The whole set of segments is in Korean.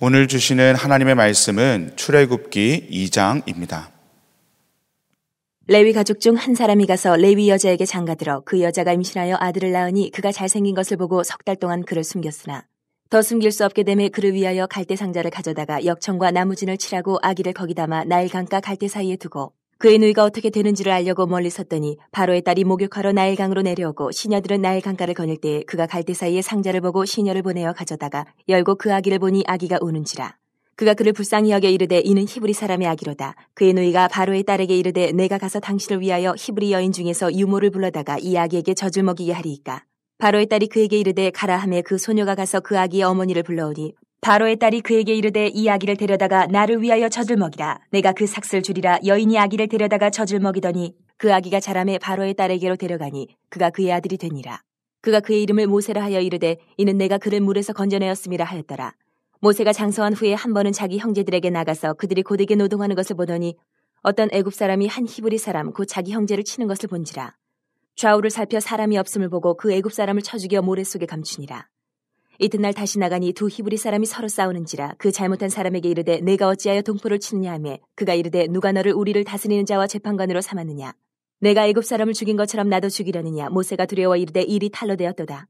오늘 주시는 하나님의 말씀은 출애굽기 2장입니다. 레위 가족 중 한 사람이 가서 레위 여자에게 장가들어 그 여자가 임신하여 아들을 낳으니 그가 잘생긴 것을 보고 석 달 동안 그를 숨겼으나 더 숨길 수 없게 됨에 그를 위하여 갈대 상자를 가져다가 역청과 나무진을 칠하고 아기를 거기 담아 나일강과 갈대 사이에 두고 그의 누이가 어떻게 되는지를 알려고 멀리 섰더니 바로의 딸이 목욕하러 나일강으로 내려오고 시녀들은 나일강가를 거닐 때 그가 갈 때 사이에 상자를 보고 시녀를 보내어 가져다가 열고 그 아기를 보니 아기가 우는지라. 그가 그를 불쌍히 여겨 이르되 이는 히브리 사람의 아기로다. 그의 누이가 바로의 딸에게 이르되 내가 가서 당신을 위하여 히브리 여인 중에서 유모를 불러다가 이 아기에게 젖을 먹이게 하리이까. 바로의 딸이 그에게 이르되 가라 함에 그 소녀가 가서 그 아기의 어머니를 불러오니 바로의 딸이 그에게 이르되 이 아기를 데려다가 나를 위하여 젖을 먹이라. 내가 그 삭슬 줄이라 여인이 아기를 데려다가 젖을 먹이더니 그 아기가 자람에 바로의 딸에게로 데려가니 그가 그의 아들이 되니라. 그가 그의 이름을 모세라 하여 이르되 이는 내가 그를 물에서 건져내었음이라 하였더라. 모세가 장성한 후에 한 번은 자기 형제들에게 나가서 그들이 고되게 노동하는 것을 보더니 어떤 애굽 사람이 한 히브리 사람 곧 자기 형제를 치는 것을 본지라. 좌우를 살펴 사람이 없음을 보고 그 애굽 사람을 쳐죽여 모래 속에 감추니라. 이튿날 다시 나가니 두 히브리 사람이 서로 싸우는지라 그 잘못한 사람에게 이르되 내가 어찌하여 동포를 치느냐 하며 그가 이르되 누가 너를 우리를 다스리는 자와 재판관으로 삼았느냐 내가 애굽 사람을 죽인 것처럼 나도 죽이려느냐 모세가 두려워 이르되 일이 탈로되었도다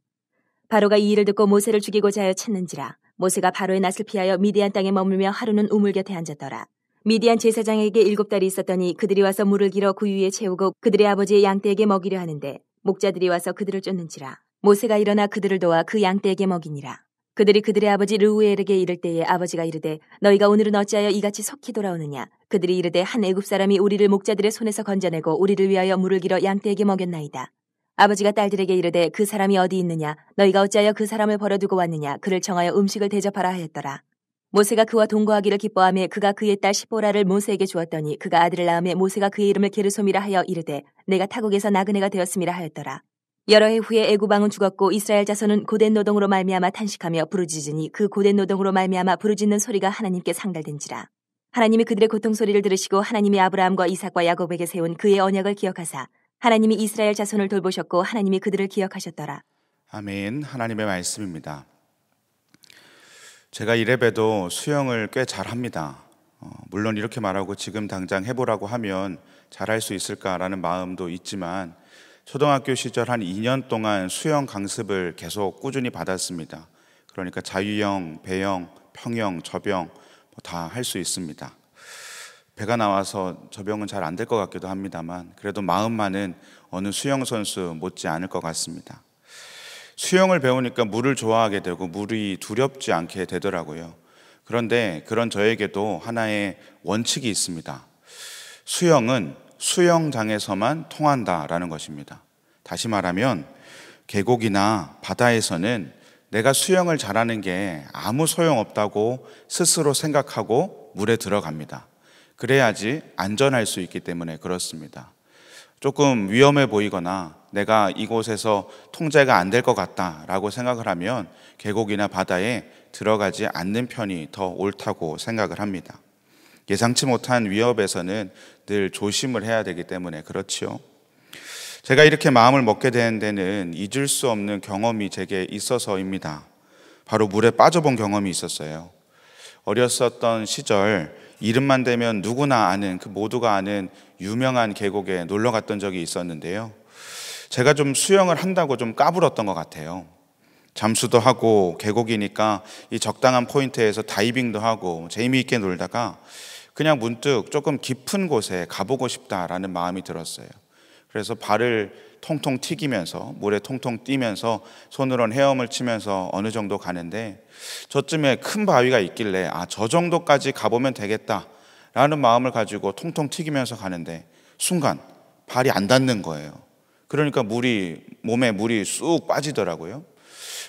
바로가 이 일을 듣고 모세를 죽이고자 하여 찾는지라 모세가 바로의 낯을 피하여 미디안 땅에 머물며 하루는 우물 곁에 앉았더라 미디안 제사장에게 일곱 달이 있었더니 그들이 와서 물을 길어 구유에 그 채우고 그들의 아버지의 양떼에게 먹이려 하는데 목자들이 와서 그들을 쫓는지라 모세가 일어나 그들을 도와 그 양떼에게 먹이니라. 그들이 그들의 아버지 르우엘에게 이를 때에 아버지가 이르되 너희가 오늘은 어찌하여 이같이 속히 돌아오느냐 그들이 이르되 한 애굽 사람이 우리를 목자들의 손에서 건져내고 우리를 위하여 물을 길어 양떼에게 먹였나이다 아버지가 딸들에게 이르되 그 사람이 어디 있느냐 너희가 어찌하여 그 사람을 버려두고 왔느냐 그를 청하여 음식을 대접하라 하였더라 모세가 그와 동거하기를 기뻐하며 그가 그의 딸 시보라를 모세에게 주었더니 그가 아들을 낳음에 모세가 그의 이름을 게르솜이라 하여 이르되 내가 타국에서 나그네가 되었음이라 하였더라 여러 해 후에 애구방은 죽었고 이스라엘 자손은 고된 노동으로 말미암아 탄식하며 부르짖으니 그 고된 노동으로 말미암아 부르짖는 소리가 하나님께 상달된지라. 하나님이 그들의 고통 소리를 들으시고 하나님이 아브라함과 이삭과 야곱에게 세운 그의 언약을 기억하사 하나님이 이스라엘 자손을 돌보셨고 하나님이 그들을 기억하셨더라. 아멘. 하나님의 말씀입니다. 제가 이래봬도 수영을 꽤 잘합니다. 어, 물론 이렇게 말하고 지금 당장 해보라고 하면 잘할 수 있을까라는 마음도 있지만 초등학교 시절 한 2년 동안 수영 강습을 계속 꾸준히 받았습니다. 그러니까 자유형, 배영, 평영, 저병 뭐 다할 수 있습니다. 배가 나와서 저병은 잘 안 될 것 같기도 합니다만 그래도 마음만은 어느 수영 선수 못지 않을 것 같습니다. 수영을 배우니까 물을 좋아하게 되고 물이 두렵지 않게 되더라고요. 그런데 그런 저에게도 하나의 원칙이 있습니다. 수영은 수영장에서만 통한다라는 것입니다. 다시 말하면 계곡이나 바다에서는 내가 수영을 잘하는 게 아무 소용없다고 스스로 생각하고 물에 들어갑니다. 그래야지 안전할 수 있기 때문에 그렇습니다. 조금 위험해 보이거나 내가 이곳에서 통제가 안 될 것 같다라고 생각을 하면 계곡이나 바다에 들어가지 않는 편이 더 옳다고 생각을 합니다. 예상치 못한 위협에서는 늘 조심을 해야 되기 때문에 그렇지요. 제가 이렇게 마음을 먹게 된 데는 잊을 수 없는 경험이 제게 있어서입니다. 바로 물에 빠져본 경험이 있었어요. 어렸었던 시절 이름만 되면 누구나 아는 그 모두가 아는 유명한 계곡에 놀러 갔던 적이 있었는데요. 제가 좀 수영을 한다고 좀 까불었던 것 같아요. 잠수도 하고 계곡이니까 이 적당한 포인트에서 다이빙도 하고 재미있게 놀다가 그냥 문득 조금 깊은 곳에 가보고 싶다라는 마음이 들었어요. 그래서 발을 통통 튀기면서 물에 통통 뛰면서 손으론 헤엄을 치면서 어느 정도 가는데 저쯤에 큰 바위가 있길래 아 저 정도까지 가보면 되겠다라는 마음을 가지고 통통 튀기면서 가는데 순간 발이 안 닿는 거예요. 그러니까 물이 몸에 물이 쑥 빠지더라고요.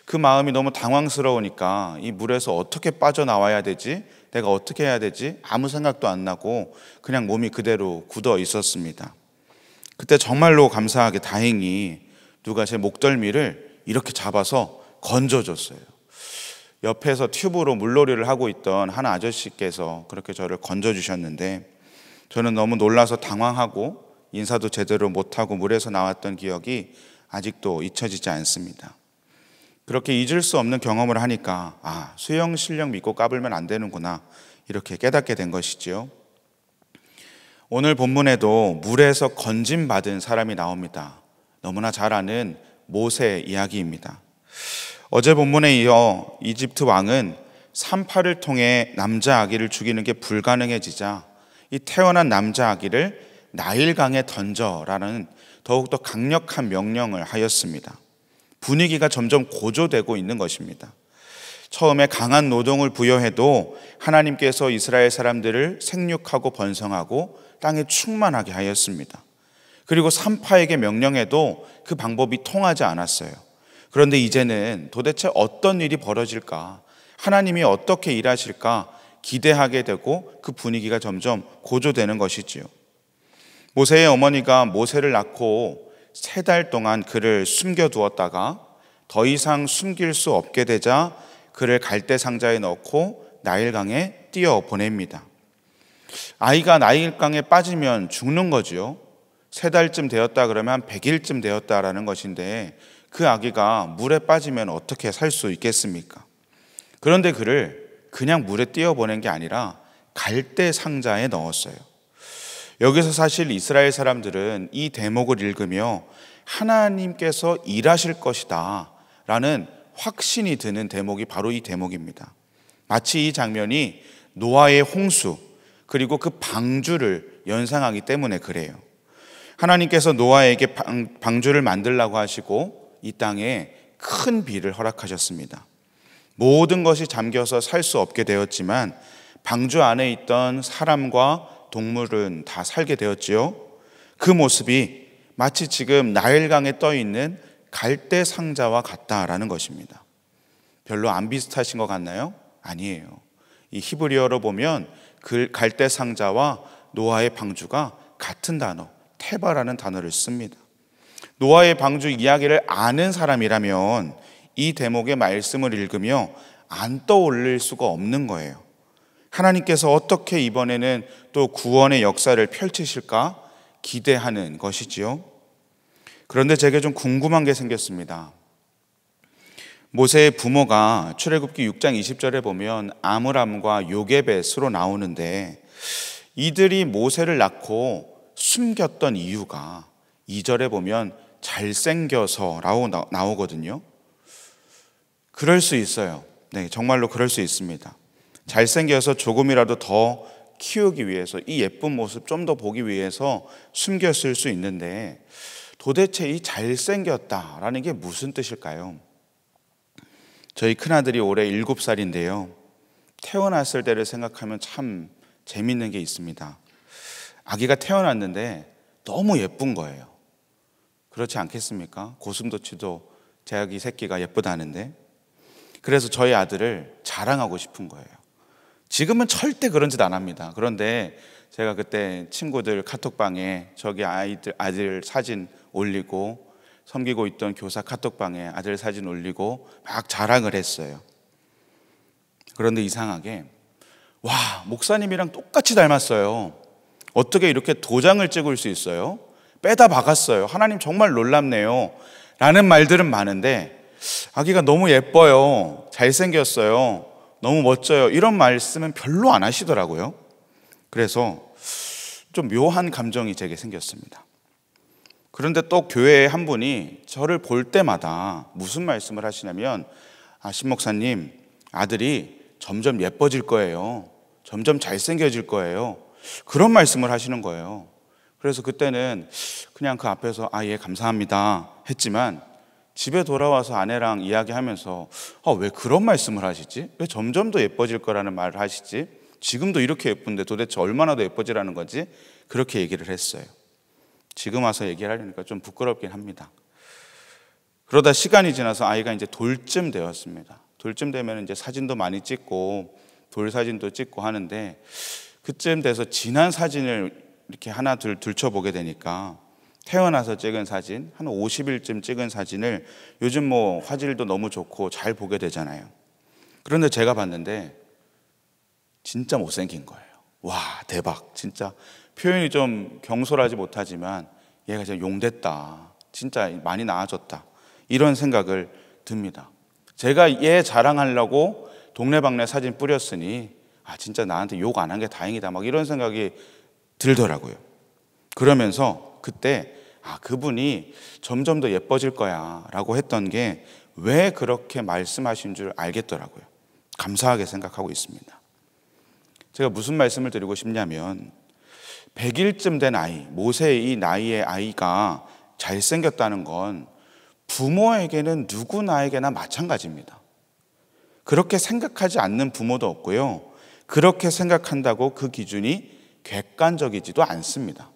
그 마음이 너무 당황스러우니까 이 물에서 어떻게 빠져나와야 되지? 내가 어떻게 해야 되지? 아무 생각도 안 나고 그냥 몸이 그대로 굳어 있었습니다. 그때 정말로 감사하게 다행히 누가 제 목덜미를 이렇게 잡아서 건져줬어요. 옆에서 튜브로 물놀이를 하고 있던 한 아저씨께서 그렇게 저를 건져주셨는데 저는 너무 놀라서 당황하고 인사도 제대로 못하고 물에서 나왔던 기억이 아직도 잊혀지지 않습니다. 그렇게 잊을 수 없는 경험을 하니까 아 수영 실력 믿고 까불면 안 되는구나 이렇게 깨닫게 된 것이지요. 오늘 본문에도 물에서 건짐 받은 사람이 나옵니다. 너무나 잘 아는 모세 이야기입니다. 어제 본문에 이어 이집트 왕은 산파를 통해 남자 아기를 죽이는 게 불가능해지자 이 태어난 남자 아기를 나일강에 던져라는 더욱더 강력한 명령을 하였습니다. 분위기가 점점 고조되고 있는 것입니다. 처음에 강한 노동을 부여해도 하나님께서 이스라엘 사람들을 생육하고 번성하고 땅에 충만하게 하였습니다. 그리고 산파에게 명령해도 그 방법이 통하지 않았어요. 그런데 이제는 도대체 어떤 일이 벌어질까? 하나님이 어떻게 일하실까? 기대하게 되고 그 분위기가 점점 고조되는 것이지요. 모세의 어머니가 모세를 낳고 세달 동안 그를 숨겨두었다가 더 이상 숨길 수 없게 되자 그를 갈대 상자에 넣고 나일강에 뛰어 보냅니다. 아이가 나일강에 빠지면 죽는 거지요. 세 달쯤 되었다 그러면 백일쯤 되었다라는 것인데 그 아기가 물에 빠지면 어떻게 살 수 있겠습니까? 그런데 그를 그냥 물에 뛰어 보낸 게 아니라 갈대 상자에 넣었어요. 여기서 사실 이스라엘 사람들은 이 대목을 읽으며 하나님께서 일하실 것이다 라는 확신이 드는 대목이 바로 이 대목입니다. 마치 이 장면이 노아의 홍수 그리고 그 방주를 연상하기 때문에 그래요. 하나님께서 노아에게 방, 주를 만들라고 하시고 이 땅에 큰 비를 허락하셨습니다. 모든 것이 잠겨서 살 수 없게 되었지만 방주 안에 있던 사람과 동물은 다 살게 되었지요. 그 모습이 마치 지금 나일강에 떠 있는 갈대 상자와 같다라는 것입니다. 별로 안 비슷하신 것 같나요? 아니에요. 이 히브리어로 보면 그 갈대 상자와 노아의 방주가 같은 단어, 테바라는 단어를 씁니다. 노아의 방주 이야기를 아는 사람이라면 이 대목의 말씀을 읽으며 안 떠올릴 수가 없는 거예요. 하나님께서 어떻게 이번에는 또 구원의 역사를 펼치실까 기대하는 것이지요. 그런데 제게 좀 궁금한 게 생겼습니다. 모세의 부모가 출애굽기 6장 20절에 보면 아므람과 요게벳으로 나오는데 이들이 모세를 낳고 숨겼던 이유가 2절에 보면 잘생겨서라고 나오거든요. 그럴 수 있어요. 네, 정말로 그럴 수 있습니다. 잘생겨서 조금이라도 더 키우기 위해서 이 예쁜 모습 좀 더 보기 위해서 숨겼을 수 있는데 도대체 이 잘생겼다라는 게 무슨 뜻일까요? 저희 큰아들이 올해 7살인데요. 태어났을 때를 생각하면 참 재밌는 게 있습니다. 아기가 태어났는데 너무 예쁜 거예요. 그렇지 않겠습니까? 고슴도치도 제 아기 새끼가 예쁘다는데. 그래서 저희 아들을 자랑하고 싶은 거예요. 지금은 절대 그런 짓 안 합니다. 그런데 제가 그때 친구들 카톡방에 저기 아이들 아들 사진 올리고 섬기고 있던 교사 카톡방에 아들 사진 올리고 막 자랑을 했어요. 그런데 이상하게 와 목사님이랑 똑같이 닮았어요. 어떻게 이렇게 도장을 찍을 수 있어요? 빼다 박았어요. 하나님 정말 놀랍네요. 라는 말들은 많은데 아기가 너무 예뻐요. 잘생겼어요. 너무 멋져요. 이런 말씀은 별로 안 하시더라고요. 그래서 좀 묘한 감정이 제게 생겼습니다. 그런데 또 교회에 한 분이 저를 볼 때마다 무슨 말씀을 하시냐면, 아, 신 목사님, 아들이 점점 예뻐질 거예요. 점점 잘생겨질 거예요. 그런 말씀을 하시는 거예요. 그래서 그때는 그냥 그 앞에서 아, 예, 감사합니다. 했지만 집에 돌아와서 아내랑 이야기하면서 아, 왜 그런 말씀을 하시지? 왜 점점 더 예뻐질 거라는 말을 하시지? 지금도 이렇게 예쁜데 도대체 얼마나 더 예뻐지라는 거지? 그렇게 얘기를 했어요. 지금 와서 얘기를 하려니까 좀 부끄럽긴 합니다. 그러다 시간이 지나서 아이가 이제 돌쯤 되었습니다. 돌쯤 되면 이제 사진도 많이 찍고 돌 사진도 찍고 하는데 그쯤 돼서 지난 사진을 이렇게 하나 둘 들춰보게 되니까 태어나서 찍은 사진, 한 50일쯤 찍은 사진을 요즘 뭐 화질도 너무 좋고 잘 보게 되잖아요. 그런데 제가 봤는데 진짜 못생긴 거예요. 와, 대박. 진짜 표현이 좀 경솔하지 못하지만 얘가 진짜 용됐다. 진짜 많이 나아졌다. 이런 생각을 듭니다. 제가 얘 자랑하려고 동네방네 사진 뿌렸으니 아, 진짜 나한테 욕 안 한 게 다행이다. 막 이런 생각이 들더라고요. 그러면서 그때 아, 그분이 점점 더 예뻐질 거야 라고 했던 게 왜 그렇게 말씀하신 줄 알겠더라고요. 감사하게 생각하고 있습니다. 제가 무슨 말씀을 드리고 싶냐면 100일쯤 된 아이, 모세의 이 나이의 아이가 잘생겼다는 건 부모에게는 누구나에게나 마찬가지입니다. 그렇게 생각하지 않는 부모도 없고요. 그렇게 생각한다고 그 기준이 객관적이지도 않습니다.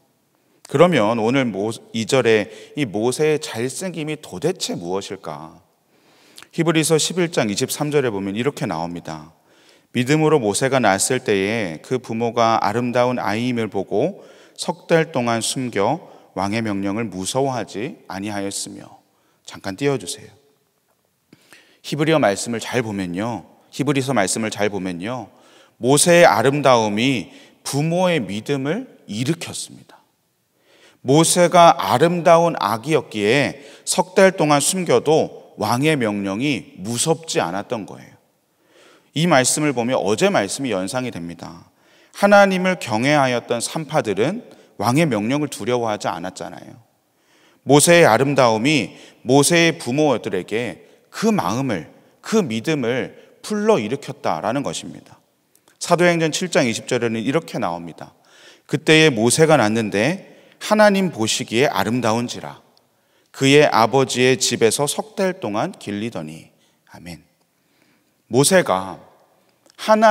그러면 오늘 이절에이 모세의 잘생김이 도대체 무엇일까? 히브리서 11장 23절에 보면 이렇게 나옵니다. 믿음으로 모세가 낳았을 때에 그 부모가 아름다운 아이임을 보고 석 달 동안 숨겨 왕의 명령을 무서워하지 아니하였으며 잠깐 띄워주세요. 히브리어 말씀을 잘 보면요. 히브리서 말씀을 잘 보면요. 모세의 아름다움이 부모의 믿음을 일으켰습니다. 모세가 아름다운 아기였기에 석 달 동안 숨겨도 왕의 명령이 무섭지 않았던 거예요. 이 말씀을 보면 어제 말씀이 연상이 됩니다. 하나님을 경외하였던 산파들은 왕의 명령을 두려워하지 않았잖아요. 모세의 아름다움이 모세의 부모들에게 그 마음을, 그 믿음을 풀러 일으켰다라는 것입니다. 사도행전 7장 20절에는 이렇게 나옵니다. 그때에 모세가 났는데 하나님 보시기에 아름다운지라 그의 아버지의 집에서 석 달 동안 길리더니 아멘. 모세가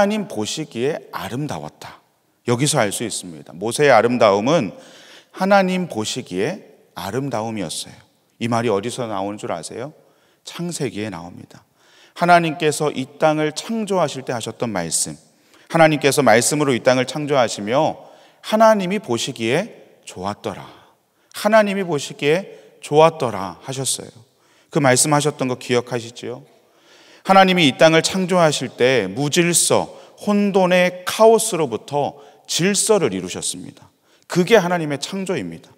하나님 보시기에 아름다웠다. 여기서 알 수 있습니다. 모세의 아름다움은 하나님 보시기에 아름다움이었어요. 이 말이 어디서 나오는 줄 아세요? 창세기에 나옵니다. 하나님께서 이 땅을 창조하실 때 하셨던 말씀. 하나님께서 말씀으로 이 땅을 창조하시며 하나님이 보시기에 좋았더라. 하나님이 보시기에 좋았더라 하셨어요. 그 말씀하셨던 거기억하시죠 하나님이 이 땅을 창조하실 때 무질서, 혼돈의 카오스로부터 질서를 이루셨습니다. 그게 하나님의 창조입니다.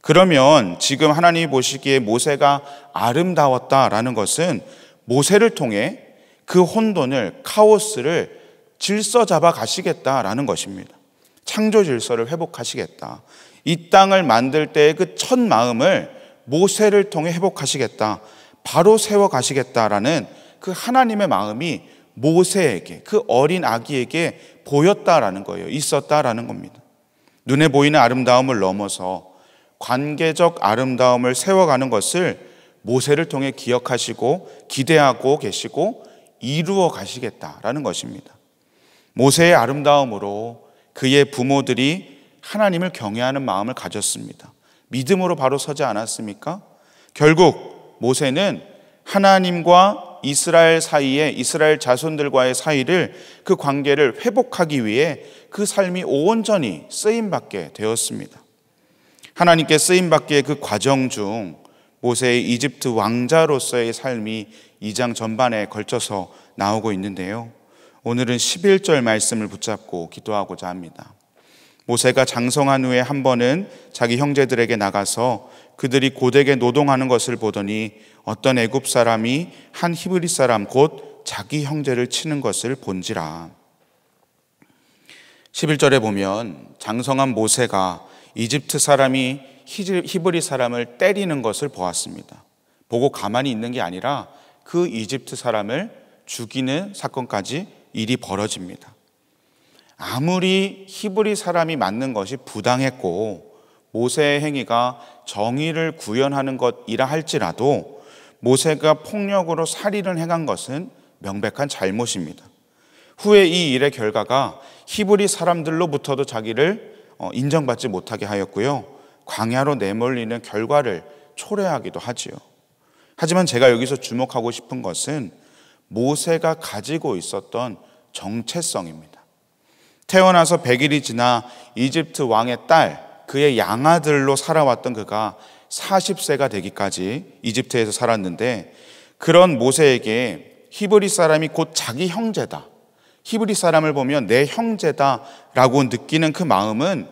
그러면 지금 하나님이 보시기에 모세가 아름다웠다라는 것은 모세를 통해 그 혼돈을, 카오스를 질서 잡아 가시겠다라는 것입니다. 창조 질서를 회복하시겠다. 이 땅을 만들 때의 그 첫 마음을 모세를 통해 회복하시겠다. 바로 세워 가시겠다라는 그 하나님의 마음이 모세에게 그 어린 아기에게 보였다라는 거예요. 있었다라는 겁니다. 눈에 보이는 아름다움을 넘어서 관계적 아름다움을 세워가는 것을 모세를 통해 기억하시고 기대하고 계시고 이루어 가시겠다라는 것입니다. 모세의 아름다움으로 그의 부모들이 하나님을 경외하는 마음을 가졌습니다. 믿음으로 바로 서지 않았습니까? 결국 모세는 하나님과 이스라엘 사이에 이스라엘 자손들과의 사이를 그 관계를 회복하기 위해 그 삶이 온전히 쓰임 받게 되었습니다. 하나님께 쓰임 받기의 그 과정 중 모세의 이집트 왕자로서의 삶이 2장 전반에 걸쳐서 나오고 있는데요. 오늘은 11절 말씀을 붙잡고 기도하고자 합니다. 모세가 장성한 후에 한 번은 자기 형제들에게 나가서 그들이 고되게 노동하는 것을 보더니 어떤 애굽 사람이 한 히브리 사람 곧 자기 형제를 치는 것을 본지라. 11절에 보면 장성한 모세가 이집트 사람이 히브리 사람을 때리는 것을 보았습니다. 보고 가만히 있는 게 아니라 그 이집트 사람을 죽이는 사건까지 일이 벌어집니다. 아무리 히브리 사람이 맞는 것이 부당했고 모세의 행위가 정의를 구현하는 것이라 할지라도 모세가 폭력으로 살인을 행한 것은 명백한 잘못입니다. 후에 이 일의 결과가 히브리 사람들로부터도 자기를 어, 인정받지 못하게 하였고요. 광야로 내몰리는 결과를 초래하기도 하지요. 하지만 제가 여기서 주목하고 싶은 것은 모세가 가지고 있었던 정체성입니다. 태어나서 100일이 지나 이집트 왕의 딸, 그의 양아들로 살아왔던 그가 40세가 되기까지 이집트에서 살았는데 그런 모세에게 히브리 사람이 곧 자기 형제다. 히브리 사람을 보면 내 형제다라고 느끼는 그 마음은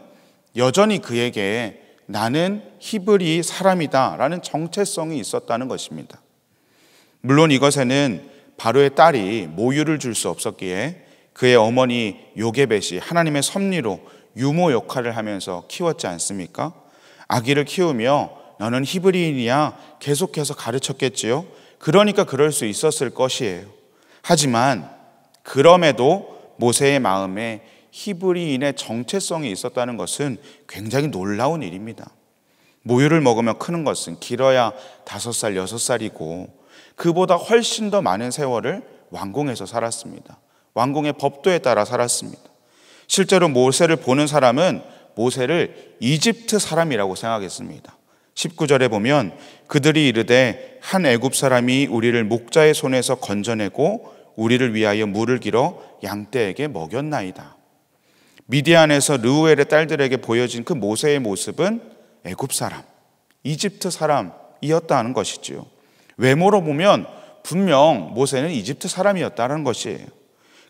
여전히 그에게 나는 히브리 사람이다라는 정체성이 있었다는 것입니다. 물론 이것에는 바로의 딸이 모유를 줄 수 없었기에 그의 어머니 요게벳이 하나님의 섭리로 유모 역할을 하면서 키웠지 않습니까? 아기를 키우며 너는 히브리인이야 계속해서 가르쳤겠지요? 그러니까 그럴 수 있었을 것이에요. 하지만 그럼에도 모세의 마음에 히브리인의 정체성이 있었다는 것은 굉장히 놀라운 일입니다. 모유를 먹으면 크는 것은 길어야 다섯 살, 여섯 살이고 그보다 훨씬 더 많은 세월을 왕궁에서 살았습니다. 왕궁의 법도에 따라 살았습니다. 실제로 모세를 보는 사람은 모세를 이집트 사람이라고 생각했습니다. 19절에 보면 그들이 이르되 한 애굽 사람이 우리를 목자의 손에서 건져내고 우리를 위하여 물을 길어 양떼에게 먹였나이다. 미디안에서 르우엘의 딸들에게 보여진 그 모세의 모습은 애굽 사람, 이집트 사람이었다는 것이지요. 외모로 보면 분명 모세는 이집트 사람이었다는 것이에요.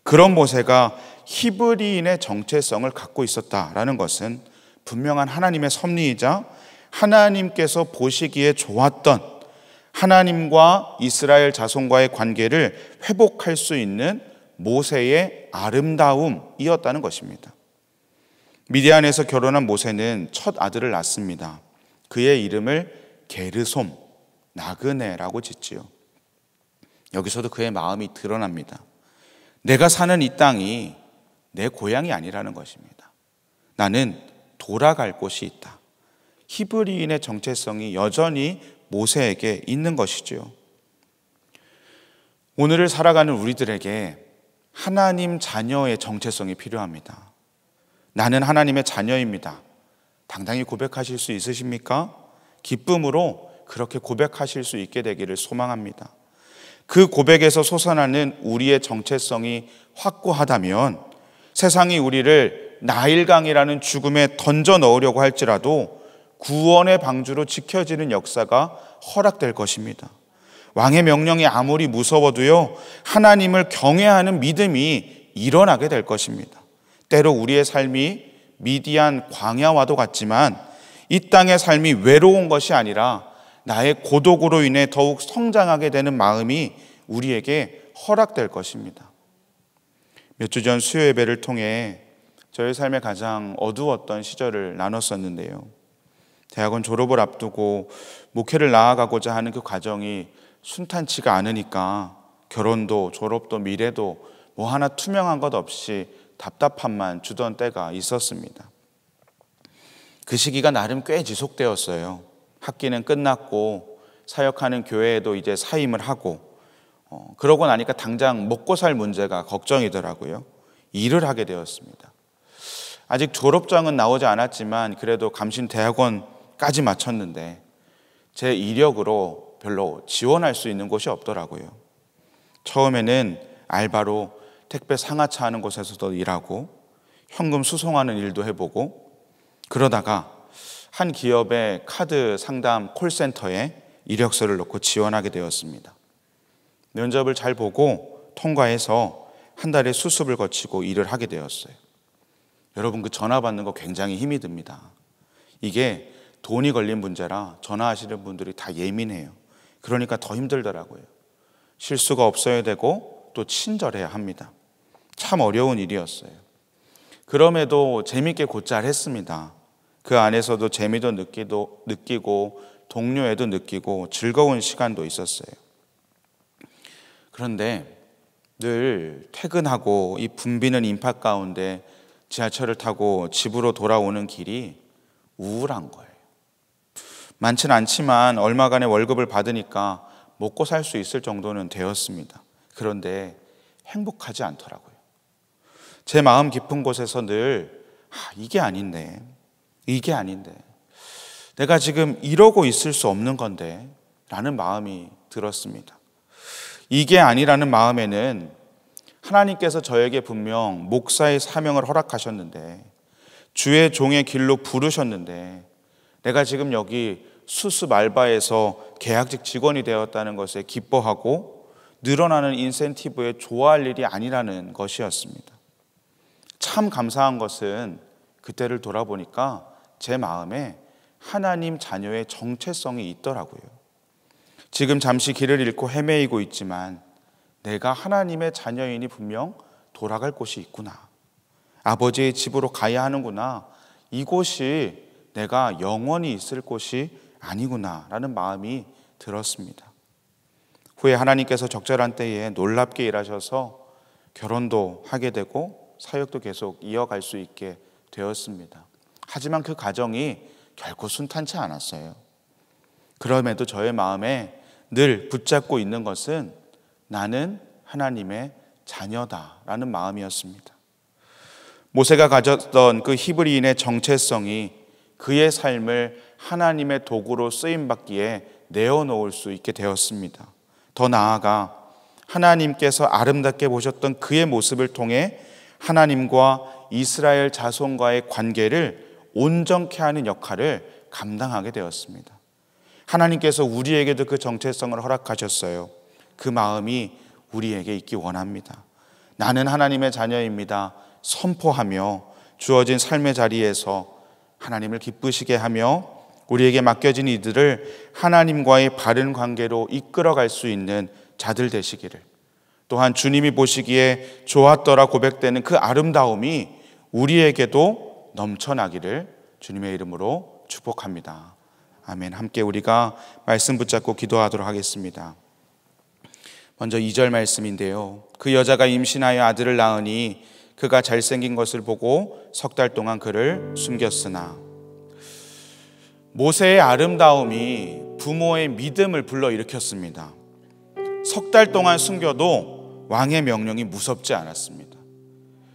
그런 모세가 히브리인의 정체성을 갖고 있었다라는 것은 분명한 하나님의 섭리이자 하나님께서 보시기에 좋았던 하나님과 이스라엘 자손과의 관계를 회복할 수 있는 모세의 아름다움이었다는 것입니다. 미디안에서 결혼한 모세는 첫 아들을 낳습니다. 그의 이름을 게르솜 나그네라고 짓지요. 여기서도 그의 마음이 드러납니다. 내가 사는 이 땅이 내 고향이 아니라는 것입니다. 나는 돌아갈 곳이 있다. 히브리인의 정체성이 여전히 모세에게 있는 것이지요. 오늘을 살아가는 우리들에게 하나님 자녀의 정체성이 필요합니다. 나는 하나님의 자녀입니다. 당당히 고백하실 수 있으십니까? 기쁨으로 그렇게 고백하실 수 있게 되기를 소망합니다. 그 고백에서 솟아나는 우리의 정체성이 확고하다면 세상이 우리를 나일강이라는 죽음에 던져 넣으려고 할지라도 구원의 방주로 지켜지는 역사가 허락될 것입니다. 왕의 명령이 아무리 무서워도요, 하나님을 경외하는 믿음이 일어나게 될 것입니다. 때로 우리의 삶이 미디안 광야와도 같지만 이 땅의 삶이 외로운 것이 아니라 나의 고독으로 인해 더욱 성장하게 되는 마음이 우리에게 허락될 것입니다. 몇 주 전 수요 예배를 통해 저의 삶에 가장 어두웠던 시절을 나눴었는데요. 대학원 졸업을 앞두고 목회를 나아가고자 하는 그 과정이 순탄치가 않으니까 결혼도 졸업도 미래도 뭐 하나 투명한 것 없이 답답함만 주던 때가 있었습니다. 그 시기가 나름 꽤 지속되었어요. 학기는 끝났고 사역하는 교회에도 이제 사임을 하고 어, 그러고 나니까 당장 먹고 살 문제가 걱정이더라고요. 일을 하게 되었습니다. 아직 졸업장은 나오지 않았지만 그래도 감신 대학원까지 마쳤는데 제 이력으로 별로 지원할 수 있는 곳이 없더라고요. 처음에는 알바로 택배 상하차 하는 곳에서도 일하고 현금 수송하는 일도 해보고 그러다가 한 기업의 카드 상담 콜센터에 이력서를 넣고 지원하게 되었습니다. 면접을 잘 보고 통과해서 한 달의 수습을 거치고 일을 하게 되었어요. 여러분 그 전화 받는 거 굉장히 힘이 듭니다. 이게 돈이 걸린 문제라 전화하시는 분들이 다 예민해요. 그러니까 더 힘들더라고요. 실수가 없어야 되고 또 친절해야 합니다. 참 어려운 일이었어요. 그럼에도 재밌게 곧잘 했습니다. 그 안에서도 재미도 느끼도, 느끼고 동료에도 느끼고 즐거운 시간도 있었어요. 그런데 늘 퇴근하고 이 붐비는 인파 가운데 지하철을 타고 집으로 돌아오는 길이 우울한 거예요. 많진 않지만 얼마간의 월급을 받으니까 먹고 살 수 있을 정도는 되었습니다. 그런데 행복하지 않더라고요. 제 마음 깊은 곳에서 늘 아, 이게 아닌데 이게 아닌데 내가 지금 이러고 있을 수 없는 건데 라는 마음이 들었습니다. 이게 아니라는 마음에는 하나님께서 저에게 분명 목사의 사명을 허락하셨는데 주의 종의 길로 부르셨는데 내가 지금 여기 수습 알바에서 계약직 직원이 되었다는 것에 기뻐하고 늘어나는 인센티브에 좋아할 일이 아니라는 것이었습니다. 참 감사한 것은 그때를 돌아보니까 제 마음에 하나님 자녀의 정체성이 있더라고요. 지금 잠시 길을 잃고 헤매이고 있지만 내가 하나님의 자녀이니 분명 돌아갈 곳이 있구나. 아버지의 집으로 가야 하는구나. 이곳이 내가 영원히 있을 곳이 아니구나. 라는 마음이 들었습니다. 후에 하나님께서 적절한 때에 놀랍게 일하셔서 결혼도 하게 되고 사역도 계속 이어갈 수 있게 되었습니다. 하지만 그 가정이 결코 순탄치 않았어요. 그럼에도 저의 마음에 늘 붙잡고 있는 것은 나는 하나님의 자녀다라는 마음이었습니다. 모세가 가졌던 그 히브리인의 정체성이 그의 삶을 하나님의 도구로 쓰임받기에 내어놓을 수 있게 되었습니다. 더 나아가 하나님께서 아름답게 보셨던 그의 모습을 통해 하나님과 이스라엘 자손과의 관계를 온전케 하는 역할을 감당하게 되었습니다. 하나님께서 우리에게도 그 정체성을 허락하셨어요. 그 마음이 우리에게 있기 원합니다. 나는 하나님의 자녀입니다. 선포하며 주어진 삶의 자리에서 하나님을 기쁘시게 하며 우리에게 맡겨진 이들을 하나님과의 바른 관계로 이끌어갈 수 있는 자들 되시기를 또한 주님이 보시기에 좋았더라 고백되는 그 아름다움이 우리에게도 넘쳐나기를 주님의 이름으로 축복합니다. 아멘. 함께 우리가 말씀 붙잡고 기도하도록 하겠습니다. 먼저 2절 말씀인데요. 그 여자가 임신하여 아들을 낳으니 그가 잘생긴 것을 보고 석 달 동안 그를 숨겼으나 모세의 아름다움이 부모의 믿음을 불러일으켰습니다. 석 달 동안 숨겨도 왕의 명령이 무섭지 않았습니다.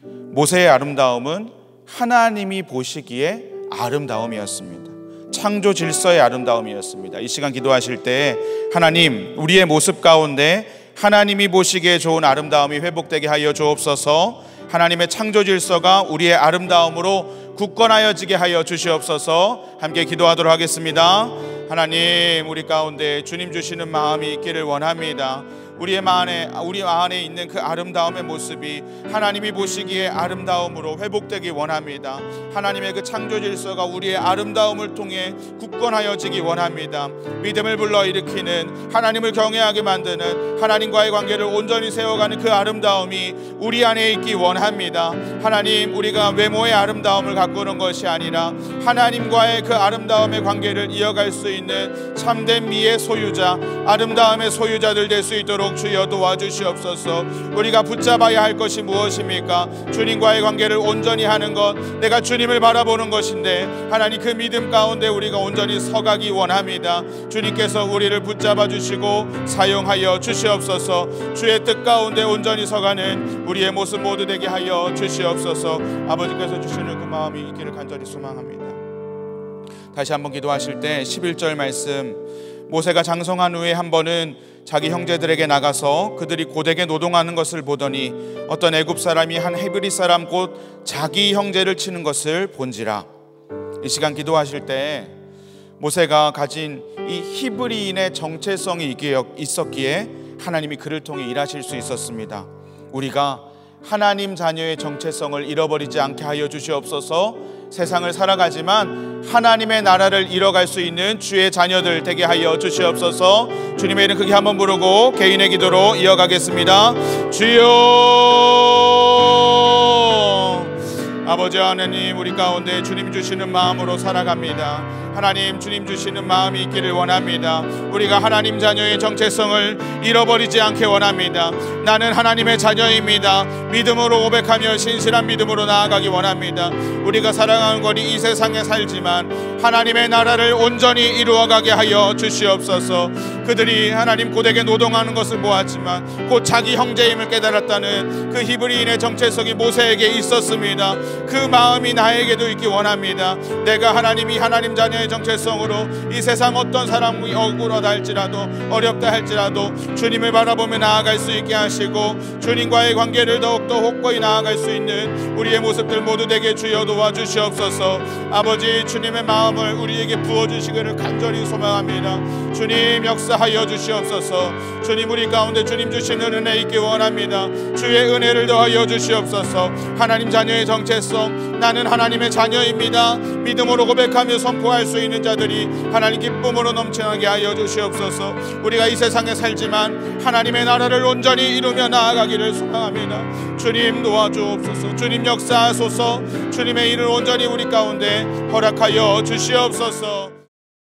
모세의 아름다움은 하나님이 보시기에 아름다움이었습니다. 창조 질서의 아름다움이었습니다. 이 시간 기도하실 때 하나님 우리의 모습 가운데 하나님이 보시기에 좋은 아름다움이 회복되게 하여 주옵소서. 하나님의 창조 질서가 우리의 아름다움으로 굳건하여지게 하여 주시옵소서. 함께 기도하도록 하겠습니다. 하나님 우리 가운데 주님 주시는 마음이 있기를 원합니다. 우리의 안에 우리 안에 있는 그 아름다움의 모습이 하나님이 보시기에 아름다움으로 회복되기 원합니다. 하나님의 그 창조 질서가 우리의 아름다움을 통해 굳건하여지기 원합니다. 믿음을 불러 일으키는 하나님을 경외하게 만드는 하나님과의 관계를 온전히 세워가는 그 아름다움이 우리 안에 있기 원합니다. 하나님 우리가 외모의 아름다움을 가꾸는 것이 아니라 하나님과의 그 아름다움의 관계를 이어갈 수 있는 참된 미의 소유자 아름다움의 소유자들 될 수 있도록 주여 도와주시옵소서 우리가 붙잡아야 할 것이 무엇입니까? 주님과의 관계를 온전히 하는 것 내가 주님을 바라보는 것인데 하나님 그 믿음 가운데 우리가 온전히 서가기 원합니다 주님께서 우리를 붙잡아 주시고 사용하여 주시옵소서 주의 뜻 가운데 온전히 서가는 우리의 모습 모두 되게 하여 주시옵소서 아버지께서 주시는 그 마음이 있기를 간절히 소망합니다 다시 한번 기도하실 때 11절 말씀 모세가 장성한 후에 한 번은 자기 형제들에게 나가서 그들이 고되게 노동하는 것을 보더니 어떤 애굽 사람이 한 헤브리 사람 곧 자기 형제를 치는 것을 본지라 이 시간 기도하실 때 모세가 가진 이 히브리인의 정체성이 있었기에 하나님이 그를 통해 일하실 수 있었습니다. 우리가 하나님 자녀의 정체성을 잃어버리지 않게 하여 주시옵소서 세상을 살아가지만 하나님의 나라를 잃어갈 수 있는 주의 자녀들 되게 하여 주시옵소서 주님의 이름 크게 한번 부르고 개인의 기도로 이어가겠습니다 주여 아버지 하나님 우리 가운데 주님 주시는 마음으로 살아갑니다 하나님 주님 주시는 마음이 있기를 원합니다. 우리가 하나님 자녀의 정체성을 잃어버리지 않게 원합니다. 나는 하나님의 자녀입니다. 믿음으로 고백하며 신실한 믿음으로 나아가기 원합니다. 우리가 사랑하는 거리 이 세상에 살지만 하나님의 나라를 온전히 이루어가게 하여 주시옵소서. 그들이 하나님 고되게 노동하는 것을 보았지만 곧 자기 형제임을 깨달았다는 그 히브리인의 정체성이 모세에게 있었습니다. 그 마음이 나에게도 있기 원합니다. 내가 하나님이 하나님 자녀 나의 정체성으로 이 세상 어떤 사람이 억울하다 할지라도 어렵다 할지라도 주님을 바라보며 나아갈 수 있게 하시고 주님과의 관계를 더욱더 혹고히 나아갈 수 있는 우리의 모습들 모두 되게 주여 도와주시옵소서 아버지 주님의 마음을 우리에게 부어주시기를 간절히 소망합니다 주님 역사하여 주시옵소서 주님 우리 가운데 주님 주시는 은혜 있기 원합니다 주의 은혜를 더하여 주시옵소서 하나님 자녀의 정체성 나는 하나님의 자녀입니다 믿음으로 고백하며 선포할 수수 있는 자들이 하나님 기쁨으로 넘쳐나게 하여 주시옵소서 우리가 이 세상에 살지만 하나님의 나라를 온전히 이루며 나아가기를 소망합니다 주님 도와주옵소서 주님 역사하소서 주님의 일을 온전히 우리 가운데 허락하여 주시옵소서